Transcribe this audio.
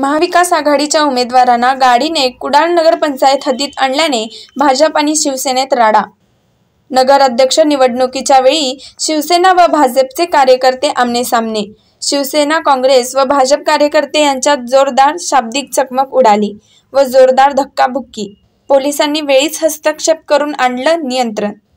महाविकास आघाडीच्या उमेदवारांना गाडीने कुडाळ नगरपंचायत हद्दीत आणल्याने भाजप आणि शिवसेनेत राडा नगराध्यक्ष निवडणुकीच्या वेळी शिवसेना व भाजपचे कार्यकर्ते आमनेसामने शिवसेना काँग्रेस व भाजप कार्यकर्ते यांच्यात जोरदार शाब्दिक चकमक उडाली व जोरदार धक्काबुक्की पोलिसांनी वेळीच हस्तक्षेप करून आणलं नियंत्रण